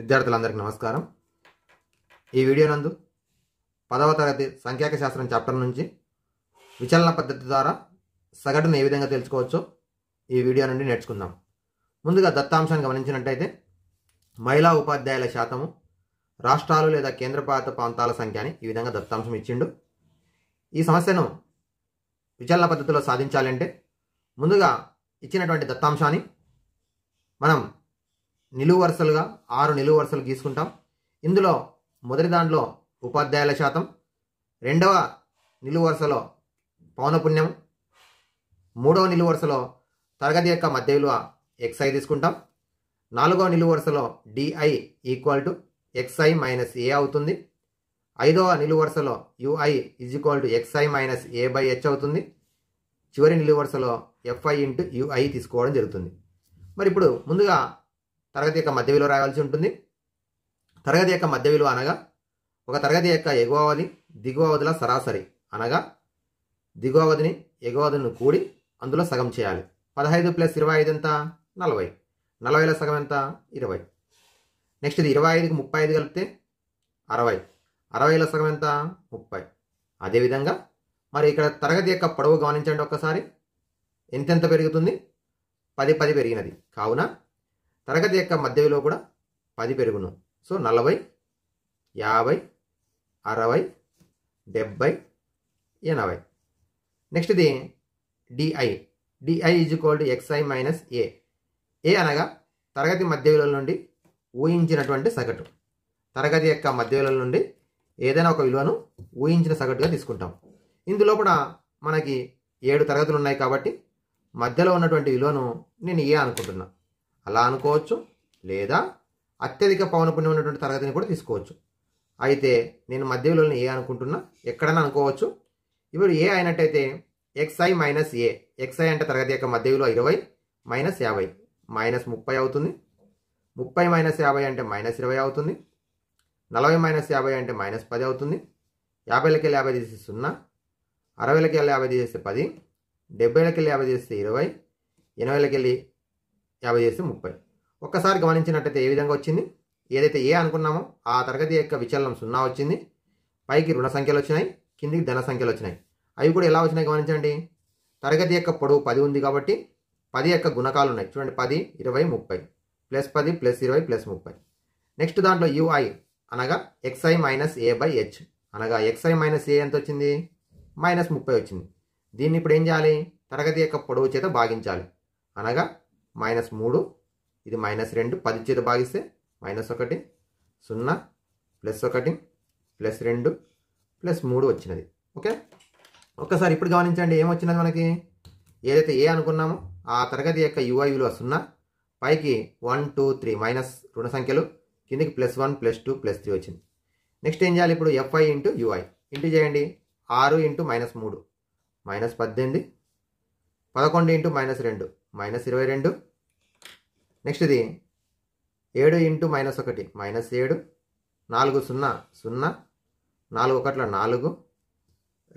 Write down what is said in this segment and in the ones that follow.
విద్యార్థులందరికీ నమస్కారం ఈ వీడియో నందు పదవ తరగతి సంఖ్యాక శాస్త్రం చాప్టర్ నుంచి విచలన పద్ధతి ద్వారా సగటును ఏ విధంగా తెలుసుకోవచ్చో ఈ వీడియో నుండి నేర్చుకుందాం ముందుగా దత్తాంశాన్ని గమనించినట్టయితే మహిళా ఉపాధ్యాయుల శాతము రాష్ట్రాలు లేదా కేంద్రపాలిత ప్రాంతాల సంఖ్య అని ఈ విధంగా దత్తాంశం ఇచ్చిండు ఈ సమస్యను విచలన పద్ధతిలో సాధించాలంటే ముందుగా ఇచ్చినటువంటి దత్తాంశాన్ని మనం నిలువు వరుసలుగా ఆరు నిలువు వరుసలు గీసుకుంటాం ఇందులో మొదటి దాంట్లో ఉపాధ్యాయుల శాతం రెండవ నిలువు వరుసలో పౌనపుణ్యం మూడవ నిలువు వరుసలో తరగతి యొక్క మధ్య విలువ ఎక్స్ఐ తీసుకుంటాం నాలుగవ నిలువు వరుసలో D I equal to X I minus A అవుతుంది ఐదవ నిలువు వరుసలో U I is equal to X I minus A by H అవుతుంది చివరి నిలువు వరుసలో ఎఫ్ఐ ఇంటూ యుఐ తీసుకోవడం జరుగుతుంది మరి ఇప్పుడు ముందుగా తరగతి యొక్క మధ్య విలువ రాయాల్సి ఉంటుంది తరగతి యొక్క మధ్య విలువ అనగా ఒక తరగతి యొక్క ఎగువ అవధి దిగువ అవధిల సరాసరి అనగా దిగువ అవధిని ఎగువ అవధిని కూడి అందులో సగం చేయాలి పదహైదు ప్లస్ ఇరవై ఐదు ఎంత నలభై నలభైల సగం ఎంత ఇరవై నెక్స్ట్ ఇది ఇరవై ఐదుకి ముప్పై ఐదు కలిపితే అరవై అరవైల సగం ఎంత ముప్పై అదేవిధంగా మరి ఇక్కడ తరగతి యొక్క పొడవు గమనించండి ఒక్కసారి ఎంతెంత పెరుగుతుంది పది పది పెరిగినది కావున తరగతి యొక్క మధ్య విలువ కూడా పది పెరుగును సో నలభై యాభై అరవై డెబ్బై ఎనభై నెక్స్ట్ ఇది D I D I is equal to X I minus A A అనగా తరగతి మధ్య విలువల నుండి ఊహించినటువంటి సగటు తరగతి యొక్క మధ్య విలువల నుండి ఏదైనా ఒక విలువను ఊహించిన సగటుగా తీసుకుంటాం ఇందులో కూడా మనకి ఏడు తరగతులు ఉన్నాయి కాబట్టి మధ్యలో ఉన్నటువంటి విలువను నేను ఏ అనుకుంటున్నా అలా అనుకోవచ్చు లేదా అత్యధిక పౌనపుణ్యం ఉన్నటువంటి తరగతిని కూడా తీసుకోవచ్చు అయితే నేను మధ్య విలువలను ఏ అనుకుంటున్నా ఎక్కడైనా అనుకోవచ్చు ఇప్పుడు ఏ అయినట్టయితే ఎక్స్ఐ మైనస్ ఏ ఎక్స్ఐ అంటే తరగతి యొక్క మధ్య విలువ ఇరవై మైనస్ యాభై మైనస్ ముప్పై అవుతుంది ముప్పై మైనస్ యాభై అంటే మైనస్ ఇరవై అవుతుంది నలభై మైనస్ యాభై అంటే మైనస్ పది అవుతుంది యాభైలకి వెళ్ళి యాభై తీసి సున్నా అరవైలకి వెళ్ళి యాభై తీసేస్తే పది డెబ్బైలకి వెళ్ళి యాభై తీస్తే ఇరవై ఎనభైలకి వెళ్ళి యాభై చేసి ముప్పై ఒక్కసారి గమనించినట్టయితే ఏ విధంగా వచ్చింది ఏదైతే ఏ అనుకున్నామో ఆ తరగతి యొక్క విచలనం సున్నా వచ్చింది పైకి రుణ సంఖ్యలు వచ్చినాయి కిందికి ధన సంఖ్యలు వచ్చినాయి అవి కూడా ఎలా వచ్చినాయి గమనించండి తరగతి యొక్క పొడవు పది ఉంది కాబట్టి పది యొక్క గుణకాలు ఉన్నాయి చూడండి పది ఇరవై ముప్పై ప్లస్ పది ప్లస్ ఇరవై ప్లస్ ముప్పై నెక్స్ట్ దాంట్లో యుఐ అనగా X I minus A by H అనగా ఎక్స్ఐ మైనస్ ఏ ఎంత వచ్చింది మైనస్ ముప్పై వచ్చింది దీన్ని ఇప్పుడు ఏం చేయాలి తరగతి యొక్క పొడవు చేత భాగించాలి అనగా మైనస్ మూడు ఇది మైనస్ రెండు పది చేత భాగిస్తే మైనస్ ఒకటి సున్నా ప్లస్ ఒకటి ప్లస్ రెండు ప్లస్ మూడు వచ్చినది ఓకే ఒక్కసారి ఇప్పుడు గమనించండి ఏమొచ్చినది మనకి ఏదైతే ఏ అనుకున్నామో ఆ తరగతి యొక్క యువై విలువ సున్నా పైకి వన్ టూ త్రీ మైనస్ రుణ సంఖ్యలు కిందికి plus one plus two plus three వచ్చింది నెక్స్ట్ ఏం చేయాలి ఇప్పుడు ఎఫ్ఐ ఇంటూ యుఐ ఇంటూ చేయండి ఆరు ఇంటూ మైనస్ మూడు మైనస్ పద్దెనిమిది పదకొండు ఇంటూ మైనస్ రెండు మైనస్ ఇరవై రెండు నెక్స్ట్ ఇది ఏడు ఇంటూ మైనస్ ఒకటి మైనస్ ఏడు నాలుగు సున్నా సున్నా నాలుగు ఒకట్ల నాలుగు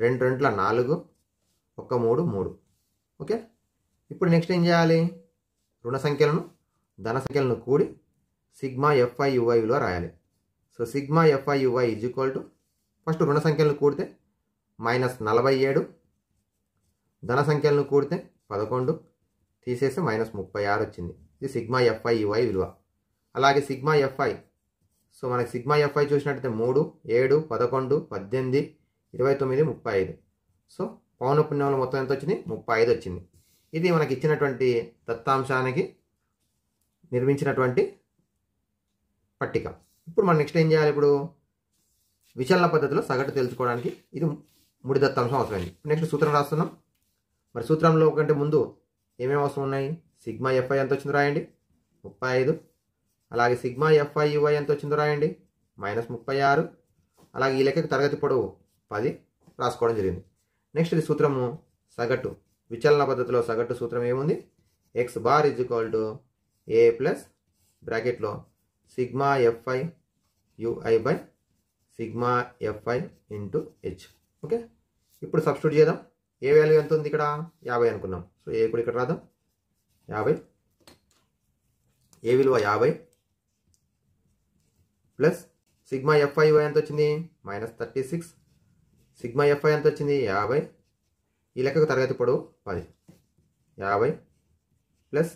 రెండు రెంట్ల నాలుగు ఒక మూడు మూడు ఓకే ఇప్పుడు నెక్స్ట్ ఏం చేయాలి రుణ సంఖ్యలను ధన సంఖ్యలను కూడి సిగ్మా ఎఫ్ఐ యువై విలువ రాయాలి so sigma F I U I is equal to first రుణ సంఖ్యలను కూడితే మైనస్ నలభై ఏడు ధన సంఖ్యలను కూడితే పదకొండు తీసేస్తే మైనస్ ముప్పై ఆరు వచ్చింది ఇది సిగ్మా ఎఫ్ఐ ఈవై విలువ అలాగే సిగ్మా ఎఫ్ఐ సో మనకి సిగ్మా ఎఫ్ఐ చూసినట్టయితే మూడు ఏడు పదకొండు పద్దెనిమిది ఇరవై తొమ్మిది ముప్పై ఐదు సో పౌన పుణ్యంలో మొత్తం ఎంత వచ్చింది ముప్పై ఐదు వచ్చింది ఇది మనకి ఇచ్చినటువంటి దత్తాంశానికి నిర్మించినటువంటి పట్టిక ఇప్పుడు మనం నెక్స్ట్ ఏం చేయాలి ఇప్పుడు విచలన పద్ధతిలో సగటు తెలుసుకోవడానికి ఇది ముడి దత్తాంశం అవసరమైంది నెక్స్ట్ సూత్రం రాస్తున్నాం మరి సూత్రంలో కంటే ముందు ఏమేమి అవసరం ఉన్నాయి సిగ్మా ఎఫ్ఐ ఎంత వచ్చిందో రాయండి ముప్పై ఐదు అలాగే సిగ్మా ఎఫ్ఐ యువై ఎంత వచ్చిందో రాయండి మైనస్ ముప్పై ఆరు అలాగే ఈ లెక్క తరగతి పొడవు పది రాసుకోవడం జరిగింది నెక్స్ట్ ఇది సూత్రము సగటు విచలన పద్ధతిలో సగటు సూత్రం ఏముంది X bar is equal to A plus బ్రాకెట్లో sigma F I U I by sigma F I into H okay ఇప్పుడు సబ్స్టిట్యూట్ చేద్దాం ఏ వాల్యూ ఎంత ఉంది ఇక్కడ యాభై అనుకున్నాం సో ఏ కూడా ఇక్కడ రాదాం యాభై ఏ విలువ యాభై ప్లస్ సిగ్మా ఎఫ్ఐ ఎంత వచ్చింది minus thirty six sigma F I ఎంత వచ్చింది యాభై ఈ లెక్కకు తరగతి పొడవు పది యాభై ప్లస్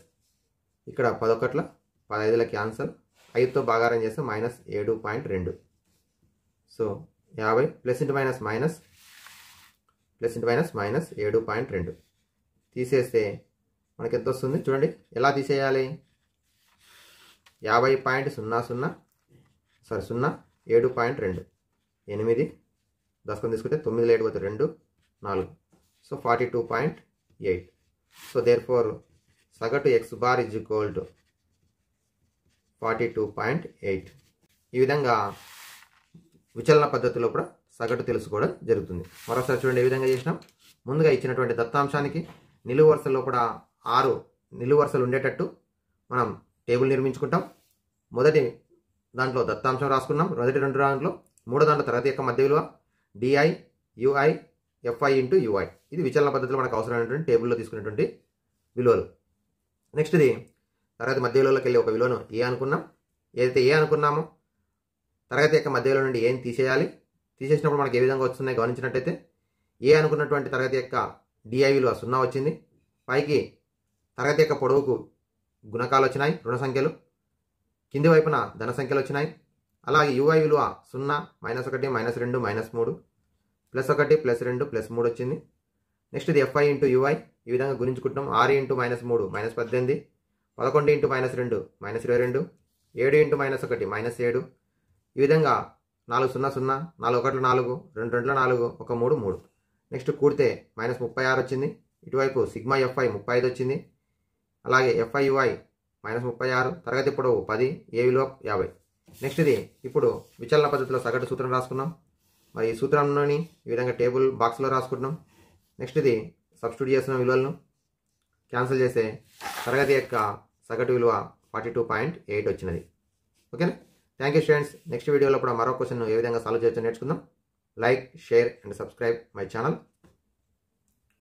ఇక్కడ పదొకట్ల పదహైదుల క్యాన్సల్ ఐదుతో బాగారం చేస్తే మైనస్ ఏడు పాయింట్ రెండు సో యాభై plus into minus minus plus into minus minus ఏడు పాయింట్ రెండు తీసేస్తే మనకి ఎంత వస్తుంది చూడండి ఎలా తీసేయాలి యాభై పాయింట్ సున్నా సున్నా సారీ సున్నా ఏడు పాయింట్ రెండు ఎనిమిది దశకం తీసుకుంటే తొమ్మిది ఏడు పోతే రెండు నాలుగు so forty two point eight so therefore సగటు X bar is gold forty two point eight ఈ విధంగా విచలన పద్ధతిలో కూడా సగటు తెలుసుకోవడం జరుగుతుంది మరోసారి చూడండి ఏ విధంగా చేసినాం ముందుగా ఇచ్చినటువంటి దత్తాంశానికి నిలువు వరుసల్లో కూడా ఆరు నిలువు వరుసలు ఉండేటట్టు మనం టేబుల్ నిర్మించుకుంటాం మొదటి దాంట్లో దత్తాంశం రాసుకున్నాం మొదటి రెండు దాంట్లో మూడో దాంట్లో తరగతి యొక్క మధ్య విలువ D I U I F I into U I ఇది విచారణ పద్ధతిలో మనకు అవసరమైనటువంటి టేబుల్లో తీసుకున్నటువంటి విలువలు నెక్స్ట్ ఇది తరగతి మధ్య విలువలోకి వెళ్ళి ఒక విలువను ఏ అనుకున్నాం ఏదైతే ఏ అనుకున్నామో తరగతి యొక్క మధ్య విలువ నుండి ఏం తీసేయాలి తీసేసినప్పుడు మనకి ఏ విధంగా వస్తున్నాయి గమనించినట్టయితే ఏ అనుకున్నటువంటి తరగతి యొక్క డిఐ విలువ సున్నా వచ్చింది పైకి తరగతి యొక్క పొడవుకు గుణకాలు వచ్చినాయి రుణ సంఖ్యలు కింది వైపున ధన సంఖ్యలు వచ్చినాయి అలాగే యుఐ విలువ సున్నా మైనస్ ఒకటి మైనస్ రెండు మైనస్ మూడు ప్లస్ ఒకటి ప్లస్ రెండు ప్లస్ మూడు వచ్చింది నెక్స్ట్ ఇది ఎఫ్ఐ ఇంటూ యూఐ ఈ విధంగా గుణించుకుంటాం ఆరు ఇంటూ మైనస్ మూడు మైనస్ పద్దెనిమిది పదకొండు ఇంటూ మైనస్ రెండు మైనస్ ఇరవై రెండు ఏడు ఇంటూ మైనస్ ఒకటి మైనస్ ఏడు ఈ విధంగా నాలుగు సున్నా సున్నా నాలుగు ఒకట్లు నాలుగు రెండు రెండులో నాలుగు ఒక మూడు మూడు నెక్స్ట్ కూడితే మైనస్ ముప్పై ఆరు వచ్చింది ఇటువైపు సిగ్మా ఎఫ్ఐ ముప్పై ఐదు వచ్చింది అలాగే ఎఫ్ఐయుఐ మైనస్ ముప్పై ఆరు తరగతి ఇప్పుడు పది ఏ విలువ యాభై నెక్స్ట్ ఇది ఇప్పుడు విచలన పద్ధతిలో సగటు సూత్రం రాసుకున్నాం మరి ఈ సూత్రంలోని ఈ విధంగా టేబుల్ బాక్స్లో రాసుకుంటున్నాం నెక్స్ట్ ఇది సబ్స్టిట్యూట్ చేసిన విలువలను క్యాన్సిల్ చేసే తరగతి యొక్క సగటు విలువ ఫార్టీ టూ పాయింట్ ఎయిట్ వచ్చినది ఓకేనా థ్యాంక్ యూ స్టూడెంట్స్ నెక్స్ట్ వీడియోలో కూడా మరో క్వశ్చన్ ఏ విధంగా సాల్వ్ చేయొచ్చో నేర్చుకుందాం like share and subscribe my channel